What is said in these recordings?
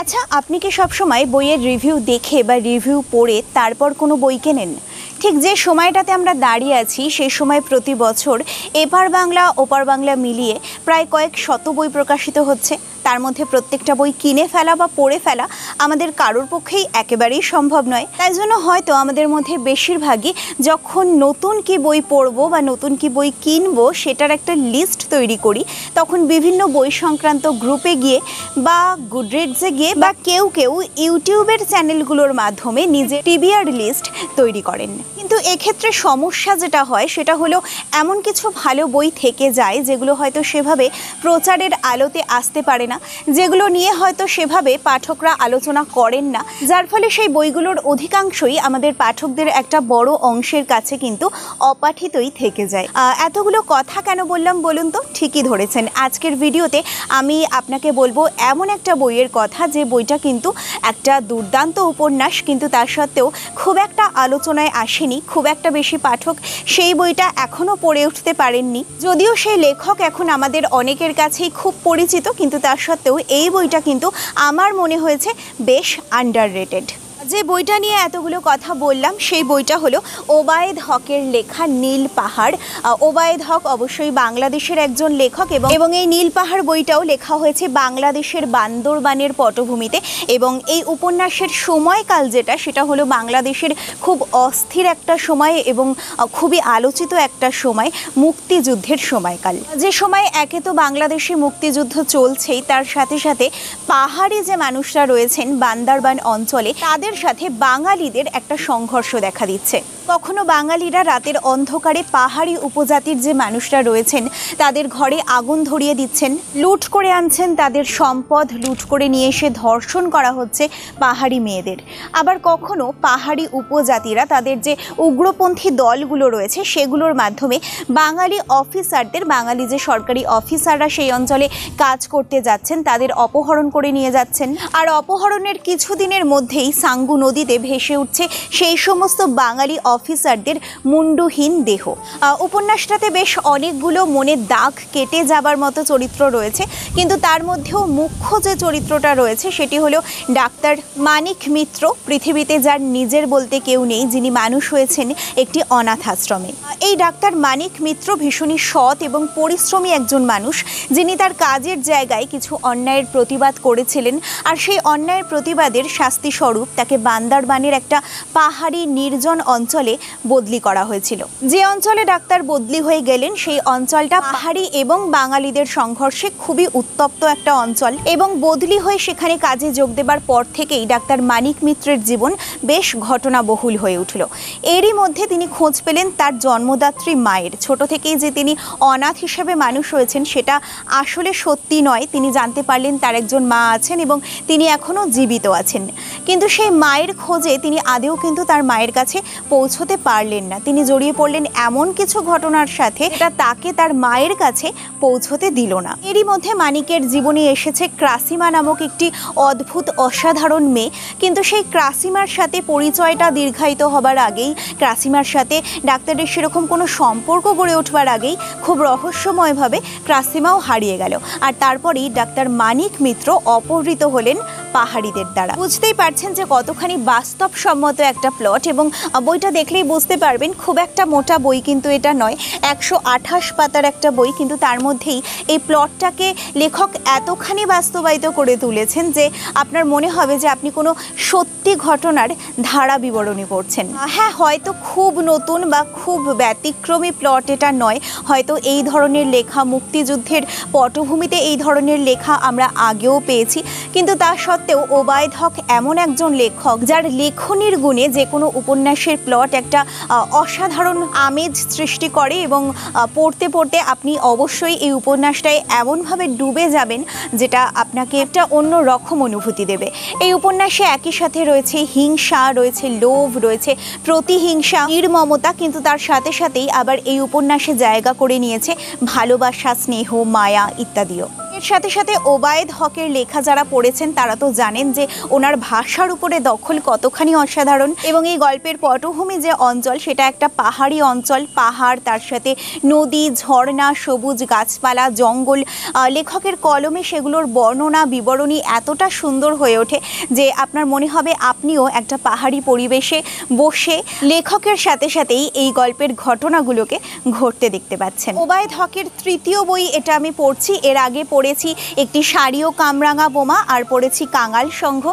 আচ্ছা আপনি কি সবসময় বইয়ের রিভিউ দেখে বা রিভিউ পড়ে তারপর কোনো বই কেনেন ঠিক যে সময়টাতে আমরা দাঁড়িয়ে আছি সেই সময় প্রতি বছর এপার বাংলা ওপার বাংলা মিলিয়ে প্রায় কয়েক শত বই প্রকাশিত হচ্ছে তার মধ্যে প্রত্যেকটা বই কিনে ফেলা বা পড়ে ফেলা আমাদের কারোর পক্ষেই একেবারেই সম্ভব নয় তাই জন্য হয়তো আমাদের মধ্যে বেশিরভাগই যখন নতুন কি বই পড়বো বা নতুন কি বই কিনবো সেটার একটা লিস্ট তৈরি করি তখন বিভিন্ন বই সংক্রান্ত গ্রুপে গিয়ে বা গুডরেডসে গিয়ে বা কেউ কেউ ইউটিউবের চ্যানেলগুলোর মাধ্যমে নিজে টিবিআর লিস্ট তৈরি করেন কিন্তু এক্ষেত্রে সমস্যা যেটা হয় সেটা হলো এমন কিছু ভালো বই থেকে যায় যেগুলো হয়তো সেভাবে প্রচারের আলোতে আসতে পারে না যেগুলো নিয়ে হয়তো সেভাবে পাঠকরা আলোচনা করেন না যার ফলে সেই বইগুলোর অধিকাংশই আমাদের পাঠকদের একটা বড় অংশের কাছে কিন্তু অপাঠিতই থেকে যায় এতগুলো কথা কেন বললাম বলুন তো ঠিকই ধরেছেন আজকের ভিডিওতে আমি আপনাকে বলবো এমন একটা বইয়ের কথা যে বইটা কিন্তু একটা দুর্দান্ত উপন্যাস কিন্তু তার সত্ত্বেও খুব একটা আলোচনায় আসেনি খুব একটা বেশি পাঠক সেই বইটা এখনও পড়ে উঠতে পারেননি যদিও সেই লেখক এখন আমাদের অনেকের কাছেই খুব পরিচিত কিন্তু তার সত্ত্বেও এই বইটা কিন্তু আমার মনে হয়েছে বেশ আন্ডার রেটেড যে বইটা নিয়ে এতগুলো কথা বললাম সেই বইটা হলো ওবায়েদ হকের লেখা নীল পাহাড় ওবায়েদ হক অবশ্যই বাংলাদেশের একজন লেখক এবং এবং এই নীল পাহাড় বইটাও লেখা হয়েছে বাংলাদেশের বান্দরবানের পটভূমিতে এবং এই উপন্যাসের সময়কাল যেটা সেটা হলো বাংলাদেশের খুব অস্থির একটা সময় এবং খুবই আলোচিত একটা সময় মুক্তিযুদ্ধের সময়কাল যে সময় একে তো বাংলাদেশে মুক্তিযুদ্ধ চলছেই তার সাথে সাথে পাহাড়ে যে মানুষরা রয়েছেন বান্দারবান অঞ্চলে তাদের সাথে বাঙালিদের একটা সংঘর্ষ দেখা দিচ্ছে কখনো বাঙালিরা রাতের অন্ধকারে পাহাড়ি উপজাতির যে মানুষরা রয়েছেন তাদের ঘরে আগুন ধরিয়ে দিচ্ছেন লুট করে আনছেন তাদের সম্পদ লুট করে নিয়ে এসে ধর্ষণ করা হচ্ছে পাহাড়ি মেয়েদের আবার কখনো পাহাড়ি উপজাতিরা তাদের যে উগ্রপন্থী দলগুলো রয়েছে সেগুলোর মাধ্যমে বাঙালি অফিসারদের বাঙালি যে সরকারি অফিসাররা সেই অঞ্চলে কাজ করতে যাচ্ছেন তাদের অপহরণ করে নিয়ে যাচ্ছেন আর অপহরণের কিছুদিনের মধ্যেই সাঙ্গু নদীতে ভেসে উঠছে সেই সমস্ত বাঙালি অফিসারদের মুন্ডুহীন দেহ উপন্যাসটাতে বেশ অনেকগুলো মনে দাগ কেটে যাবার মতো চরিত্র রয়েছে কিন্তু তার মধ্যেও মুখ্য যে চরিত্রটা রয়েছে সেটি হলো ডাক্তার মানিক মিত্র পৃথিবীতে যার নিজের বলতে কেউ নেই যিনি মানুষ হয়েছেন একটি অনাথ আশ্রমে এই ডাক্তার মানিক মিত্র ভীষণই সৎ এবং পরিশ্রমী একজন মানুষ যিনি তার কাজের জায়গায় কিছু অন্যায়ের প্রতিবাদ করেছিলেন আর সেই অন্যায়ের প্রতিবাদের শাস্তিস্বরূপ তাকে বান্দারবানের একটা পাহাড়ি নির্জন অঞ্চলে অঞ্চলে বদলি করা হয়েছিল যে অঞ্চলে ডাক্তার বদলি হয়ে গেলেন সেই অঞ্চলটা পাহাড়ি এবং বাঙালিদের সংঘর্ষে খুবই উত্তপ্ত একটা অঞ্চল এবং বদলি হয়ে সেখানে কাজে যোগ দেবার পর থেকেই ডাক্তার মানিক মিত্রের জীবন বেশ ঘটনা বহুল হয়ে উঠল এরই মধ্যে তিনি খোঁজ পেলেন তার জন্মদাত্রী মায়ের ছোট থেকেই যে তিনি অনাথ হিসেবে মানুষ হয়েছেন সেটা আসলে সত্যি নয় তিনি জানতে পারলেন তার একজন মা আছেন এবং তিনি এখনও জীবিত আছেন কিন্তু সেই মায়ের খোঁজে তিনি আদেও কিন্তু তার মায়ের কাছে পৌঁছ পৌঁছতে পারলেন না তিনি জড়িয়ে পড়লেন এমন কিছু ঘটনার সাথে এটা তাকে তার মায়ের কাছে পৌঁছতে দিল না এরই মধ্যে মানিকের জীবনে এসেছে ক্রাসিমা নামক একটি অদ্ভুত অসাধারণ মেয়ে কিন্তু সেই ক্রাসিমার সাথে পরিচয়টা দীর্ঘায়িত হবার আগেই ক্রাসিমার সাথে ডাক্তারের সেরকম কোনো সম্পর্ক গড়ে উঠবার আগেই খুব রহস্যময়ভাবে ক্রাসিমাও হারিয়ে গেল আর তারপরেই ডাক্তার মানিক মিত্র অপহৃত হলেন পাহাড়িদের দ্বারা বুঝতেই পারছেন যে কতখানি বাস্তবসম্মত একটা প্লট এবং বইটা দেখলেই বুঝতে পারবেন খুব একটা মোটা বই কিন্তু এটা নয় একশো আঠাশ পাতার একটা বই কিন্তু তার মধ্যেই এই প্লটটাকে লেখক এতখানি বাস্তবায়িত করে তুলেছেন যে আপনার মনে হবে যে আপনি কোনো সত্যি ঘটনার ধারা বিবরণী করছেন হ্যাঁ হয়তো খুব নতুন বা খুব ব্যতিক্রমী প্লট এটা নয় হয়তো এই ধরনের লেখা মুক্তিযুদ্ধের পটভূমিতে এই ধরনের লেখা আমরা আগেও পেয়েছি কিন্তু তা সত্ত্বেও ওবায়দ হক এমন একজন লেখক যার লেখনির গুণে যে কোনো উপন্যাসের প্লট একটা অসাধারণ আমেজ সৃষ্টি করে এবং পড়তে পড়তে আপনি অবশ্যই এই উপন্যাসটায় এমনভাবে ডুবে যাবেন যেটা আপনাকে একটা অন্য রকম অনুভূতি দেবে এই উপন্যাসে একই সাথে রয়েছে হিংসা রয়েছে লোভ রয়েছে প্রতিহিংসা নির্মমতা কিন্তু তার সাথে সাথেই আবার এই উপন্যাসে জায়গা করে নিয়েছে ভালোবাসা স্নেহ মায়া ইত্যাদিও এর সাথে সাথে ওবায়দ হকের লেখা যারা পড়েছেন তারা তো জানেন যে ওনার ভাষার উপরে দখল কতখানি অসাধারণ এবং এই গল্পের পটভূমি যে অঞ্চল সেটা একটা পাহাড়ি অঞ্চল পাহাড় তার সাথে নদী ঝর্ণা সবুজ গাছপালা জঙ্গল লেখকের কলমে সেগুলোর বর্ণনা বিবরণী এতটা সুন্দর হয়ে ওঠে যে আপনার মনে হবে আপনিও একটা পাহাড়ি পরিবেশে বসে লেখকের সাথে সাথেই এই গল্পের ঘটনাগুলোকে ঘটতে দেখতে পাচ্ছেন ওবায়দ হকের তৃতীয় বই এটা আমি পড়ছি এর আগে পড়ে পড়েছি একটি ও কামরাঙা বোমা আর পড়েছি কাঙাল সংঘ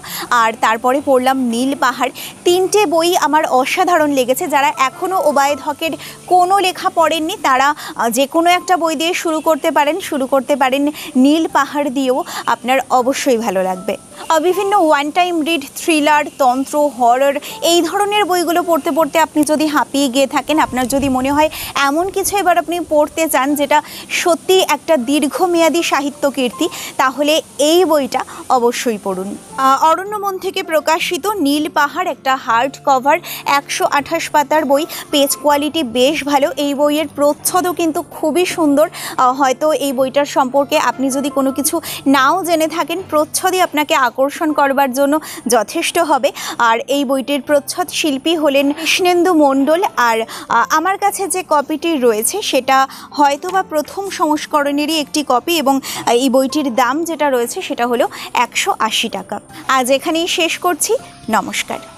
আর তারপরে পড়লাম নীল পাহাড় তিনটে বই আমার অসাধারণ লেগেছে যারা এখনও ওবায়দ হকের কোনো লেখা পড়েননি তারা যে কোনো একটা বই দিয়ে শুরু করতে পারেন শুরু করতে পারেন নীল পাহাড় দিয়েও আপনার অবশ্যই ভালো লাগবে বিভিন্ন ওয়ান টাইম রিড থ্রিলার তন্ত্র হরর এই ধরনের বইগুলো পড়তে পড়তে আপনি যদি হাঁপিয়ে গিয়ে থাকেন আপনার যদি মনে হয় এমন কিছু এবার আপনি পড়তে চান যেটা সত্যি একটা দীর্ঘমেয়াদী সাহিত্য কীর্তি তাহলে এই বইটা অবশ্যই পড়ুন অরণ্যমন থেকে প্রকাশিত নীল পাহাড় একটা হার্ড কভার একশো আঠাশ পাতার বই পেজ কোয়ালিটি বেশ ভালো এই বইয়ের প্রচ্ছদও কিন্তু খুবই সুন্দর হয়তো এই বইটার সম্পর্কে আপনি যদি কোনো কিছু নাও জেনে থাকেন প্রচ্ছদই আপনাকে আকর্ষণ করবার জন্য যথেষ্ট হবে আর এই বইটির প্রচ্ছদ শিল্পী হলেন কৃষ্ণেন্দু মণ্ডল আর আমার কাছে যে কপিটি রয়েছে সেটা হয়তোবা প্রথম সংস্করণেরই একটি কপি এবং এই বইটির দাম যেটা রয়েছে সেটা হলো একশো টাকা আজ এখানেই শেষ করছি নমস্কার